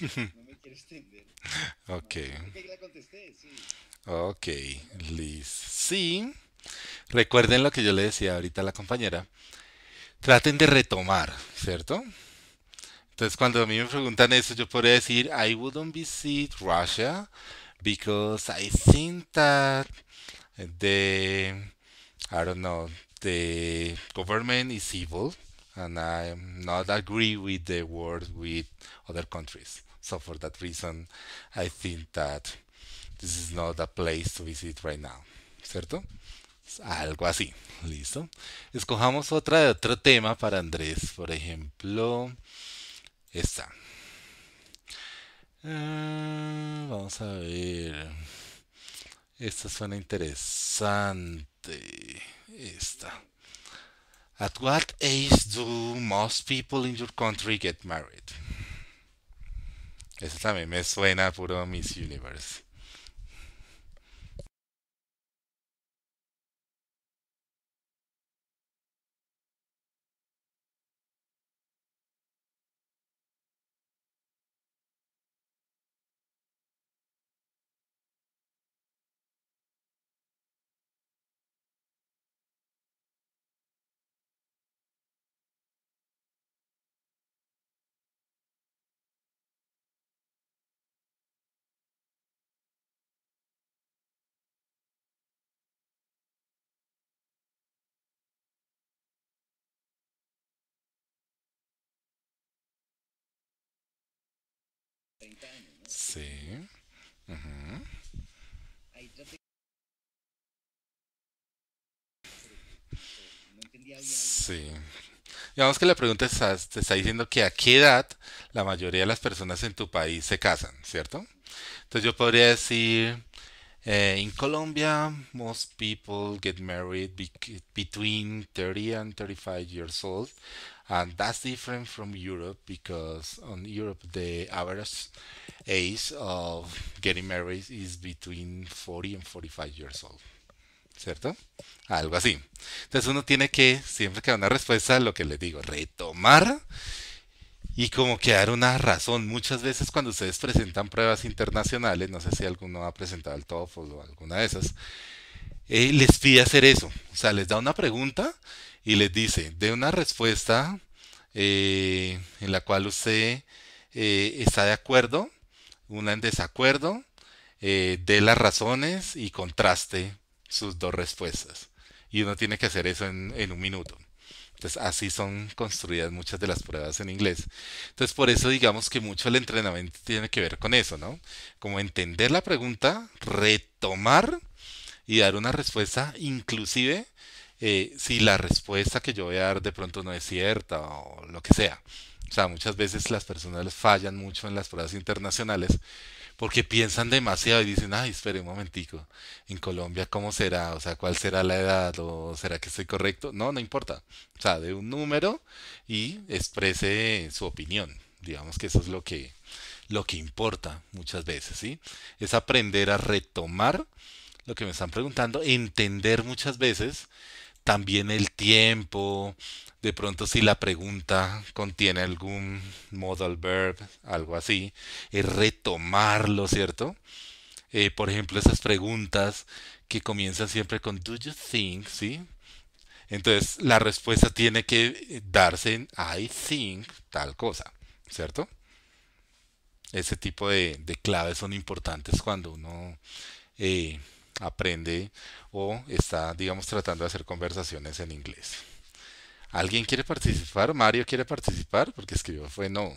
No me quiero extender. Ok. Ok, Liz. Sí. Recuerden lo que yo le decía ahorita a la compañera. Traten de retomar, ¿cierto? Entonces, cuando a mí me preguntan eso, yo podría decir, I wouldn't visit Russia because I think that the, I don't know, the government is evil and I'm not agree with the world with other countries. So for that reason, I think that this is not a place to visit right now, ¿cierto? Algo así, ¿listo? Escojamos otra otro tema para Andrés, por ejemplo, esta. Ah, vamos a ver. Esta suena interesante. Esta. At what age do most people in your country get married? Eso también me suena puro Miss Universe. Sí. Sí. Digamos que la pregunta te está diciendo que a qué edad la mayoría de las personas en tu país se casan, ¿cierto? Entonces yo podría decir, en eh, Colombia, most people get married between 30 and 35 years old and that's different from Europe because on Europe the average age of getting married is between 40 and 45 years old. ¿Cierto? Algo así. Entonces uno tiene que, siempre que da una respuesta, a lo que les digo, retomar y como que dar una razón. Muchas veces cuando ustedes presentan pruebas internacionales, no sé si alguno ha presentado el TOEFL o alguna de esas, eh, les pide hacer eso. O sea, les da una pregunta y les dice, de una respuesta eh, en la cual usted eh, está de acuerdo, una en desacuerdo, eh, dé de las razones y contraste sus dos respuestas. Y uno tiene que hacer eso en, en un minuto. Entonces, así son construidas muchas de las pruebas en inglés. Entonces, por eso digamos que mucho el entrenamiento tiene que ver con eso, ¿no? Como entender la pregunta, retomar y dar una respuesta inclusive eh, si la respuesta que yo voy a dar de pronto no es cierta o lo que sea. O sea, muchas veces las personas fallan mucho en las pruebas internacionales porque piensan demasiado y dicen, ay, espere un momentico, en Colombia, ¿cómo será? O sea, ¿cuál será la edad? ¿O será que estoy correcto? No, no importa. O sea, de un número y exprese su opinión. Digamos que eso es lo que, lo que importa muchas veces, ¿sí? Es aprender a retomar lo que me están preguntando, entender muchas veces también el tiempo, de pronto si la pregunta contiene algún modal verb, algo así, es retomarlo, ¿cierto? Eh, por ejemplo, esas preguntas que comienzan siempre con do you think, ¿sí? Entonces la respuesta tiene que darse en I think tal cosa, ¿cierto? Ese tipo de, de claves son importantes cuando uno eh, aprende o está, digamos, tratando de hacer conversaciones en inglés. ¿Alguien quiere participar? ¿Mario quiere participar? Porque escribió fue no.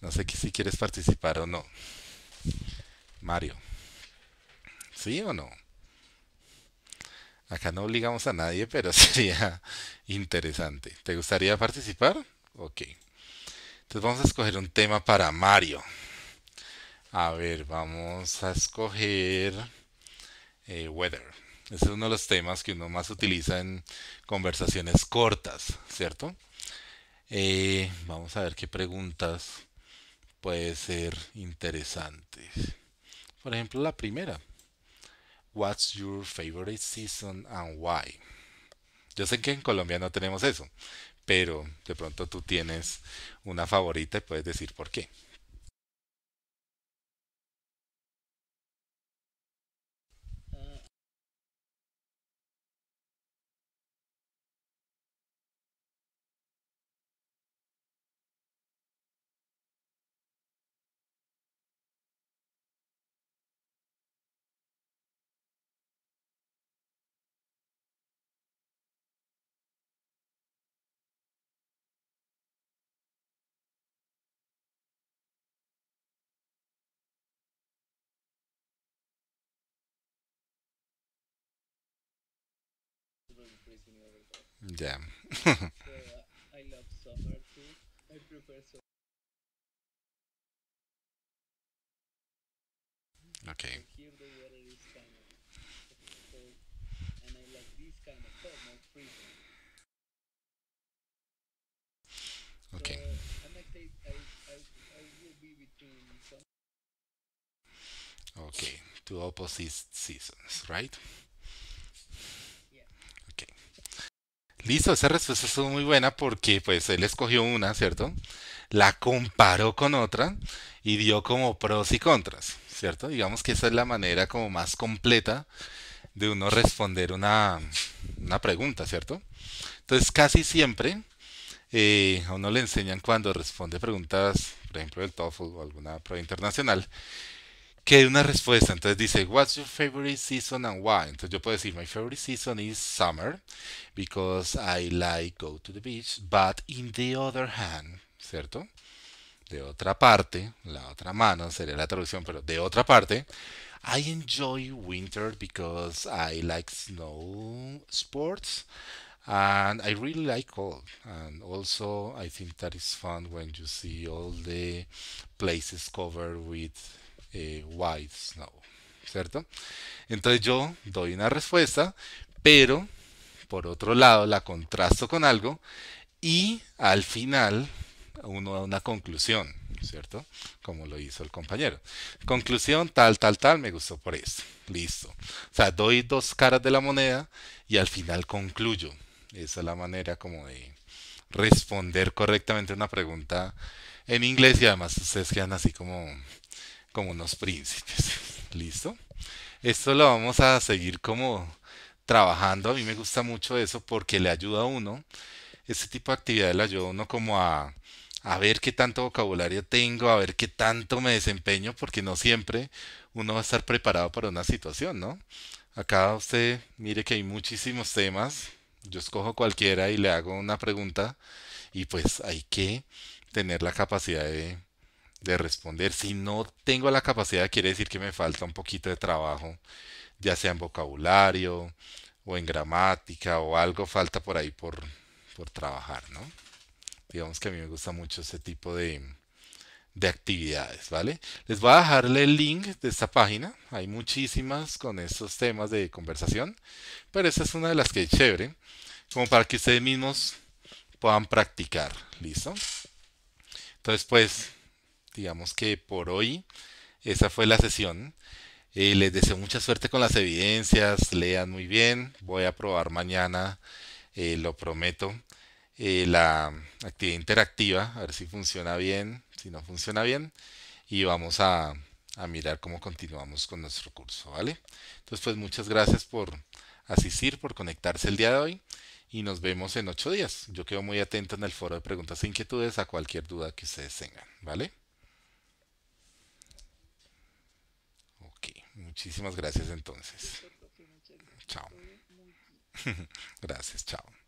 No sé si quieres participar o no. Mario. ¿Sí o no? Acá no obligamos a nadie, pero *laughs* sería interesante. ¿Te gustaría participar? Ok. Entonces vamos a escoger un tema para Mario. A ver, vamos a escoger... Eh, weather. Ese es uno de los temas que uno más utiliza en conversaciones cortas, ¿cierto? Eh, vamos a ver qué preguntas puede ser interesantes. Por ejemplo, la primera. What's your favorite season and why? Yo sé que en Colombia no tenemos eso, pero de pronto tú tienes una favorita y puedes decir por qué. is Yeah. so, uh, I love summer too. I prefer summer. Okay. So here the weather is kind of cold, and I like this kind of cold, not freezing. So, okay. i I, I, I will be between summer. Okay, two opposite seasons, right? Listo, esa respuesta estuvo muy buena porque pues él escogió una, ¿cierto? La comparó con otra y dio como pros y contras, ¿cierto? Digamos que esa es la manera como más completa de uno responder una, pregunta, ¿cierto? Entonces casi siempre eh, a uno le enseñan cuando responde preguntas, por ejemplo, del TOEFL o alguna prueba internacional, que una respuesta. Entonces dice, what's your favorite season and why? Entonces yo puedo decir, my favorite season is summer because I like go to the beach, but in the other hand, ¿cierto? De otra parte, la otra mano sería la traducción, pero de otra parte, I enjoy winter because I like snow sports and I really like cold. And also, I think that is fun when you see all the places covered with Eh, White Snow, ¿cierto? Entonces yo doy una respuesta, pero por otro lado la contrasto con algo y al final uno da una conclusión, ¿cierto? Como lo hizo el compañero. Conclusión, tal, tal, tal, me gustó por eso. Listo. O sea, doy dos caras de la moneda y al final concluyo. Esa es la manera como de responder correctamente una pregunta en inglés y además ustedes quedan así como como unos príncipes. *laughs* ¿Listo? Esto lo vamos a seguir como trabajando. A mí me gusta mucho eso porque le ayuda a uno. ese tipo de actividades le ayuda a uno como a, a ver qué tanto vocabulario tengo, a ver qué tanto me desempeño, porque no siempre uno va a estar preparado para una situación, ¿no? Acá usted mire que hay muchísimos temas. Yo escojo cualquiera y le hago una pregunta y pues hay que tener la capacidad de de responder. Si no tengo la capacidad, quiere decir que me falta un poquito de trabajo, ya sea en vocabulario o en gramática o algo falta por ahí por, por trabajar, ¿no? Digamos que a mí me gusta mucho ese tipo de, actividades, ¿vale? Les voy a dejarle el link de esta página. Hay muchísimas con estos temas de conversación, pero esta es una de las que es chévere, como para que ustedes mismos puedan practicar, ¿listo? Entonces, pues, digamos que por hoy esa fue la sesión. Eh, les deseo mucha suerte con las evidencias, lean muy bien, voy a probar mañana, eh, lo prometo, eh, la actividad interactiva, a ver si funciona bien, si no funciona bien, y vamos a, a mirar cómo continuamos con nuestro curso, ¿vale? Entonces, pues muchas gracias por asistir, por conectarse el día de hoy y nos vemos en ocho días. Yo quedo muy atento en el foro de preguntas e inquietudes a cualquier duda que ustedes tengan, ¿vale? Muchísimas gracias entonces. Chao. gracias, chao. *laughs*